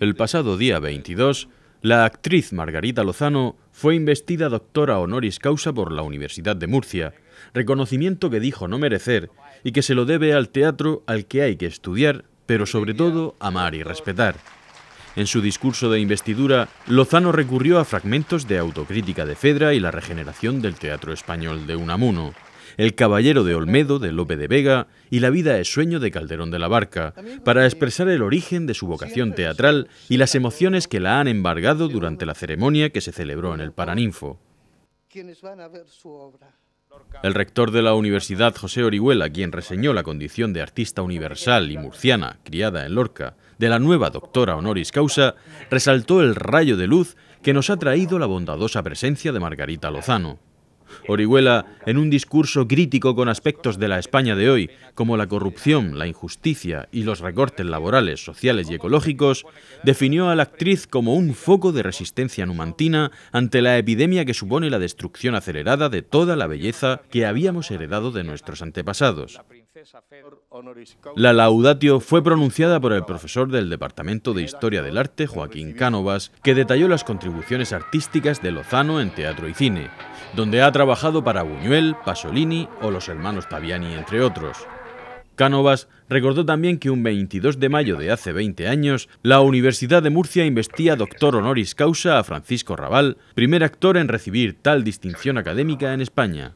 El pasado día 22, la actriz Margarita Lozano fue investida doctora honoris causa por la Universidad de Murcia, reconocimiento que dijo no merecer y que se lo debe al teatro al que hay que estudiar, pero sobre todo amar y respetar. En su discurso de investidura, Lozano recurrió a fragmentos de autocrítica de Fedra y la regeneración del teatro español de Unamuno. El Caballero de Olmedo de Lope de Vega y La vida es sueño de Calderón de la Barca, para expresar el origen de su vocación teatral y las emociones que la han embargado durante la ceremonia que se celebró en el Paraninfo. El rector de la Universidad José Orihuela, quien reseñó la condición de artista universal y murciana, criada en Lorca, de la nueva doctora honoris causa, resaltó el rayo de luz que nos ha traído la bondadosa presencia de Margarita Lozano. Orihuela, en un discurso crítico con aspectos de la España de hoy, como la corrupción, la injusticia y los recortes laborales, sociales y ecológicos, definió a la actriz como un foco de resistencia numantina ante la epidemia que supone la destrucción acelerada de toda la belleza que habíamos heredado de nuestros antepasados. La laudatio fue pronunciada por el profesor del Departamento de Historia del Arte, Joaquín Cánovas, que detalló las contribuciones artísticas de Lozano en teatro y cine, donde ha trabajado para Buñuel, Pasolini o los hermanos Taviani, entre otros. Cánovas recordó también que un 22 de mayo de hace 20 años, la Universidad de Murcia investía doctor honoris causa a Francisco Raval, primer actor en recibir tal distinción académica en España.